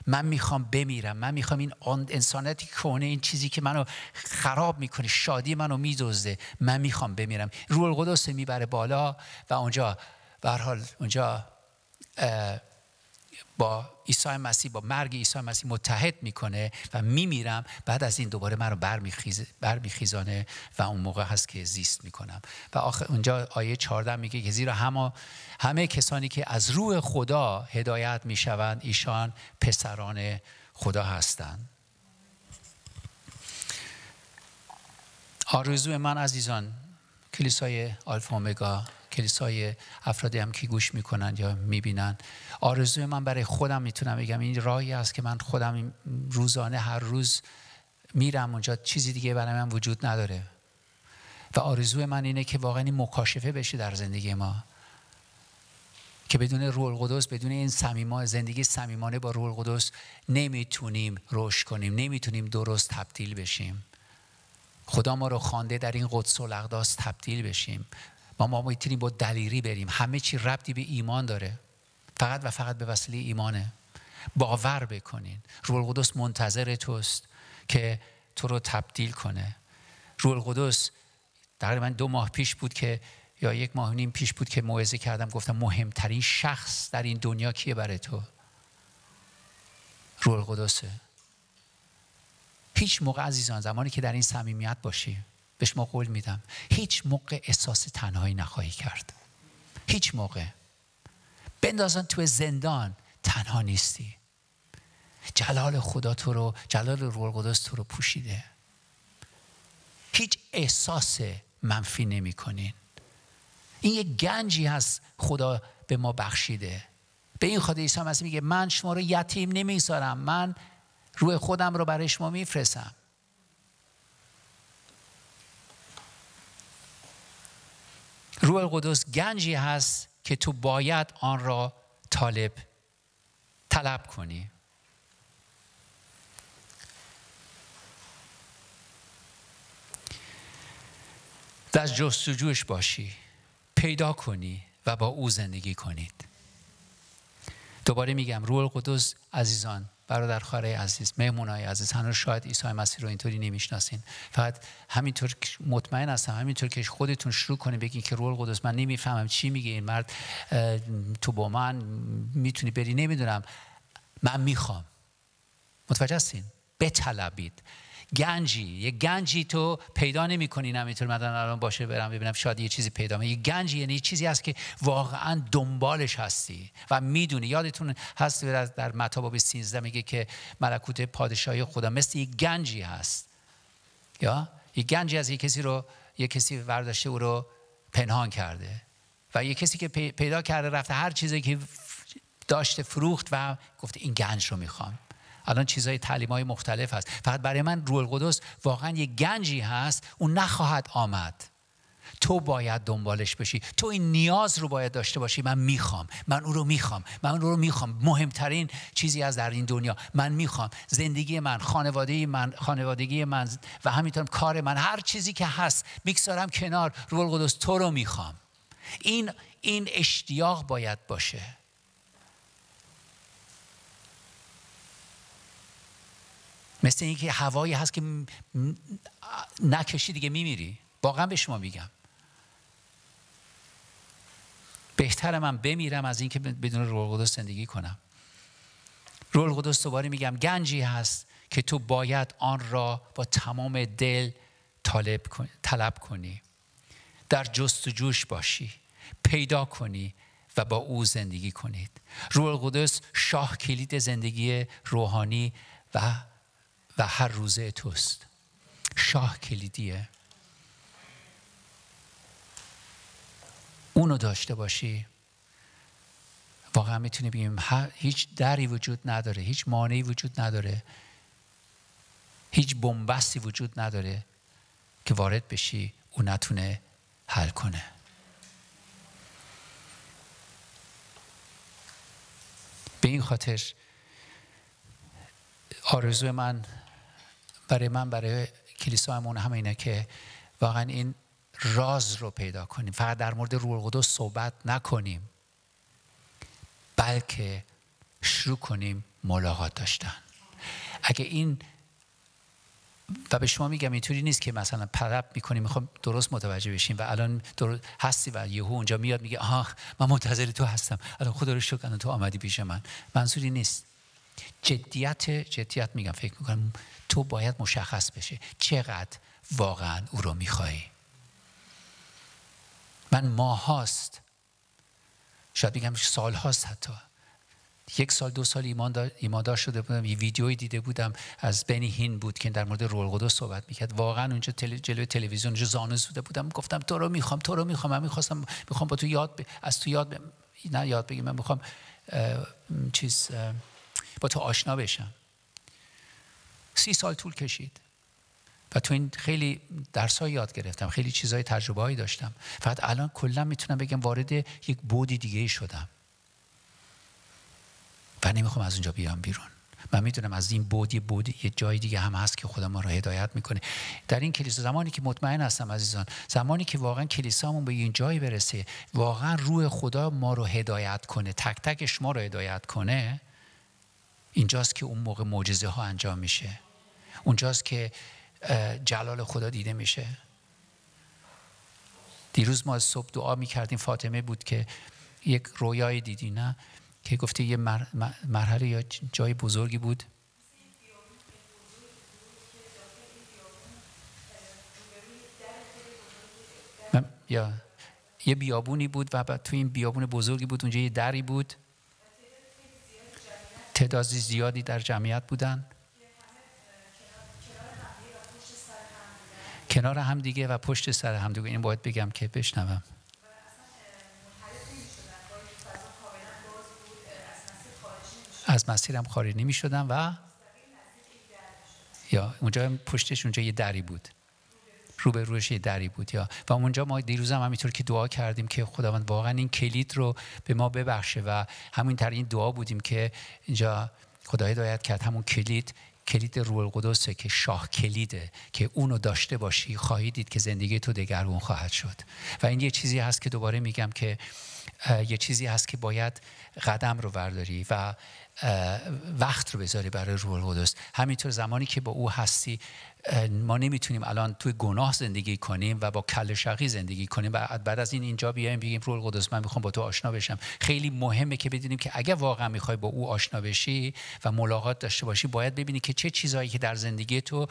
[SPEAKER 1] من میخوام بمیرم من میخوام این انسانیتی کنه این چیزی که منو خراب میکنه شادی منو میدزده من میخوام بمیرم رول القدس میبره بالا و اونجا حال اونجا با عیسی مسیح با مرگ عیسی مسیح متحد میکنه و میمیرم بعد از این دوباره من رو برمیخیزانه و اون موقع هست که زیست میکنم و آخر اونجا آیه 14 میگه که زیرا همه, همه کسانی که از روح خدا هدایت میشوند ایشان پسران خدا هستند آرزو من عزیزان کلیسای آلفا کلیسای افرادی هم که گوش میکنن یا میبینن آرزوی من برای خودم میتونم بگم این راهی است که من خودم روزانه هر روز میرم اونجا چیزی دیگه برای من وجود نداره و آرزوی من اینه که واقعا این مکاشفه بشه در زندگی ما که بدون روح القدس بدون این سمیما زندگی صمیمانه با روح القدس نمیتونیم رشد کنیم نمیتونیم درست تبدیل بشیم خدا ما رو خوانده در این قدس و تبدیل بشیم و ما میتونیم با دلیری بریم همه چی ربطی به ایمان داره فقط و فقط به وسیله ایمانه باور بکنین روح القدس منتظر توست که تو رو تبدیل کنه روح القدس من دو ماه پیش بود که یا یک ماه نیم پیش بود که موعظه کردم گفتم مهمترین شخص در این دنیا کیه برای تو روح القدسه هیچ موقع عزیزان زمانی که در این صمیمیت باشی به شما قول میدم هیچ موقع احساس تنهایی نخواهی کرد هیچ موقع بندازن تو زندان تنها نیستی جلال خدا تو رو جلال روح قدس تو رو پوشیده هیچ احساس منفی نمی کنین این یک گنجی هست خدا به ما بخشیده به این خاطر عیسی مسیح میگه من شما رو یتیم نمیذارم من روح خودم رو برای شما میفرستم روح القدس گنجی هست که تو باید آن را طالب طلب کنی در جستجوش باشی پیدا کنی و با او زندگی کنید دوباره میگم روح القدس عزیزان برادر خاره عزیز مهمونای عزیز هنوز شاید عیسی مسیح رو اینطوری نمیشناسین فقط همینطور مطمئن هستم همینطور که خودتون شروع کنید بگین که رول قدس من نمیفهمم چی میگه این مرد تو با من میتونی بری نمیدونم من میخوام متوجه هستین بطلبید گنجی یه گنجی تو پیدا نمی کنی نمیتونی الان باشه برم ببینم شاید یه چیزی پیدا می یه گنجی یعنی چیزی هست که واقعا دنبالش هستی و میدونی یادتون هست در متا 13 میگه که ملکوت پادشاهی خدا مثل یه گنجی هست یا یه گنجی از یه کسی رو یه کسی برداشته او رو پنهان کرده و یه کسی که پیدا کرده رفته هر چیزی که داشته فروخت و گفته این گنج رو میخوام الان چیزای تعلیم های مختلف هست فقط برای من روح القدس واقعا یه گنجی هست اون نخواهد آمد تو باید دنبالش بشی تو این نیاز رو باید داشته باشی من میخوام من او رو میخوام من او رو میخوام مهمترین چیزی از در این دنیا من میخوام زندگی من خانواده من خانوادگی من و همینطور کار من هر چیزی که هست میگذارم کنار روح القدس تو رو میخوام این این اشتیاق باید باشه مثل اینکه هوایی هست که نکشی دیگه میمیری واقعا به شما میگم بهتر من بمیرم از اینکه بدون روح القدس زندگی کنم روح قدوس دوباره میگم گنجی هست که تو باید آن را با تمام دل طلب کنی در جستجوش باشی پیدا کنی و با او زندگی کنید روح القدس شاه کلید زندگی روحانی و و هر روزه توست شاه کلیدیه اونو داشته باشی واقعا میتونی بگیم هیچ دری وجود نداره هیچ مانعی وجود نداره هیچ بنبستی وجود نداره که وارد بشی او نتونه حل کنه به این خاطر آرزو من برای من برای کلیسامون هم اینه که واقعا این راز رو پیدا کنیم فقط در مورد روح القدس صحبت نکنیم بلکه شروع کنیم ملاقات داشتن اگه این و به شما میگم اینطوری نیست که مثلا پرپ میکنیم میخوام خب درست متوجه بشیم و الان هستی و یهو اونجا میاد میگه آها من منتظر تو هستم الان خدا رو شکر تو آمدی پیش من منصوری نیست جدیت جدیت میگم فکر میکنم تو باید مشخص بشه چقدر واقعا او رو میخوای من ماه هاست شاید بگم سال هاست حتی یک سال دو سال ایمان ایماندار شده بودم یه ویدیوی دیده بودم از بنی هین بود که در مورد رول صحبت میکرد واقعا اونجا تل... جلوی تلویزیون اونجا زانو بودم گفتم تو رو میخوام تو رو میخوام من میخواستم میخوام با تو یاد ب... از تو یاد ب... نه یاد بگیم من میخوام اه... چیز با تو آشنا بشم سی سال طول کشید و تو این خیلی درس یاد گرفتم خیلی چیزای تجربه هایی داشتم فقط الان کلا میتونم بگم وارد یک بودی دیگه شدم و نمیخوام از اونجا بیام بیرون من میدونم از این بودی بودی یه جای دیگه هم هست که خدا ما رو هدایت میکنه در این کلیسا زمانی که مطمئن هستم عزیزان زمانی که واقعا کلیسامون به این جایی برسه واقعا روح خدا ما رو هدایت کنه تک تک شما رو هدایت کنه اینجاست که اون موقع معجزه ها انجام میشه اونجاست که جلال خدا دیده میشه دیروز ما صبح دعا میکردیم فاطمه بود که یک رویای دیدی نه که گفته یه مرحله یا جای بزرگی بود یا یه بیابونی بود و بعد تو این بیابون بزرگی بود اونجا یه دری بود تعداد زیادی در جمعیت بودن کنار هم دیگه و پشت سر هم دیگه این باید بگم که بشنوم از مسیرم خارج نمی شدم و یا اونجا پشتش اونجا یه دری بود روش یه دری بود یا و اونجا ما دیروز هم همینطور که دعا کردیم که خداوند واقعا این کلید رو به ما ببخشه و تر این دعا بودیم که اینجا خدا هدایت کرد همون کلید کلید روح القدسه که شاه کلیده که اونو داشته باشی خواهی دید که زندگی تو دگرگون خواهد شد و این یه چیزی هست که دوباره میگم که یه چیزی هست که باید قدم رو برداری و وقت رو بذاری برای روح القدس همینطور زمانی که با او هستی ما نمیتونیم الان توی گناه زندگی کنیم و با کل شقی زندگی کنیم و بعد از این اینجا بیایم بگیم روح القدس من میخوام با تو آشنا بشم خیلی مهمه که بدونیم که اگر واقعا میخوای با او آشنا بشی و ملاقات داشته باشی باید ببینی که چه چیزهایی که در زندگی تو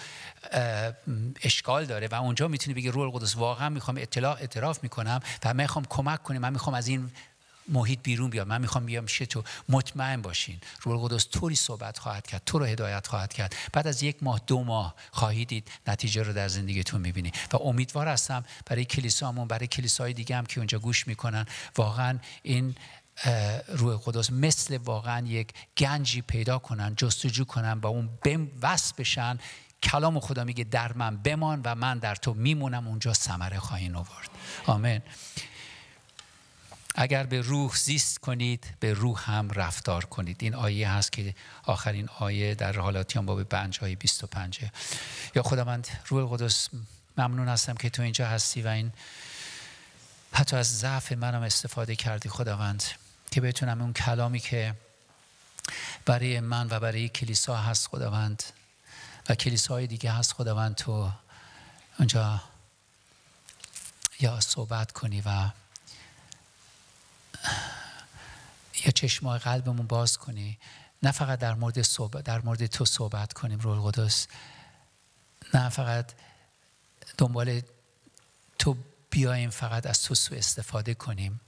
[SPEAKER 1] اشکال داره و اونجا میتونی بگی روح القدس واقعا میخوام اطلاع اعتراف میکنم و میخوام کمک کنیم من میخوام از این محیط بیرون بیاد من میخوام بیام میشه تو مطمئن باشین روح القدس طوری صحبت خواهد کرد تو رو هدایت خواهد کرد بعد از یک ماه دو ماه خواهید دید نتیجه رو در زندگیتون میبینی و امیدوار هستم برای کلیسامون برای کلیسای دیگه هم که اونجا گوش میکنن واقعا این روح قدس مثل واقعا یک گنجی پیدا کنن جستجو کنن با اون بم وصل بشن کلام خدا میگه در من بمان و من در تو میمونم اونجا ثمره خواهین آورد آمین اگر به روح زیست کنید به روح هم رفتار کنید این آیه هست که آخرین آیه در حالاتیان باب بیست آیه پنجه یا خداوند روح القدس ممنون هستم که تو اینجا هستی و این حتی از ضعف منم استفاده کردی خداوند که بتونم اون کلامی که برای من و برای کلیسا هست خداوند و کلیسای دیگه هست خداوند تو اونجا یا صحبت کنی و یا چشمای قلبمون باز کنی نه فقط در مورد در مورد تو صحبت کنیم روح القدس نه فقط دنبال تو بیایم فقط از تو سو استفاده کنیم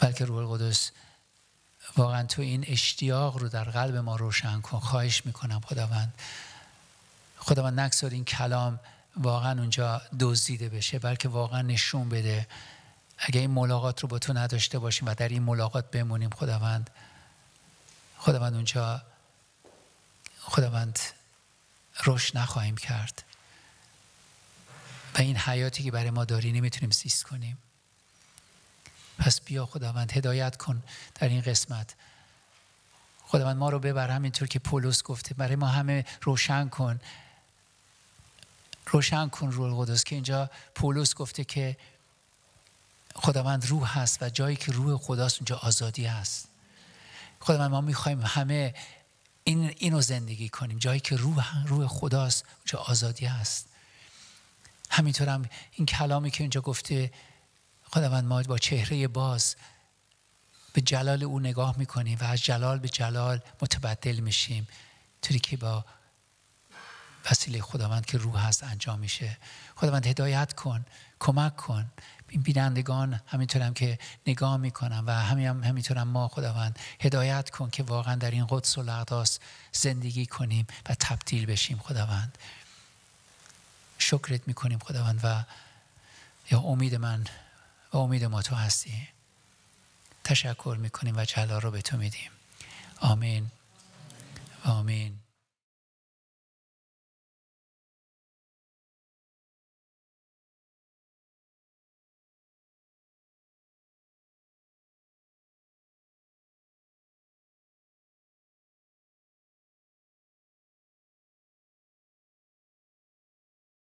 [SPEAKER 1] بلکه روح القدس واقعا تو این اشتیاق رو در قلب ما روشن کن خواهش میکنم خداوند خداوند نگذار این کلام واقعا اونجا دزدیده بشه بلکه واقعا نشون بده اگه این ملاقات رو با تو نداشته باشیم و در این ملاقات بمونیم خداوند خداوند اونجا خداوند رشد نخواهیم کرد و این حیاتی که برای ما داری نمیتونیم سیست کنیم پس بیا خداوند هدایت کن در این قسمت خداوند ما رو ببر همینطور که پولس گفته برای ما همه روشن کن روشن کن رول قدس که اینجا پولس گفته که خداوند روح هست و جایی که روح خداست اونجا آزادی هست خداوند ما میخوایم همه این اینو زندگی کنیم جایی که روح روح خداست اونجا آزادی هست همینطور هم این کلامی که اینجا گفته خداوند ما با چهره باز به جلال او نگاه میکنیم و از جلال به جلال متبدل میشیم طوری که با وسیله خداوند که روح هست انجام میشه خداوند هدایت کن کمک کن بینندگان همینطورم که نگاه میکنم و همین هم همینطورم ما خداوند هدایت کن که واقعا در این قدس و لغداس زندگی کنیم و تبدیل بشیم خداوند شکرت میکنیم خداوند و یا امید من و امید ما تو هستی تشکر میکنیم و جلال رو به تو میدیم آمین آمین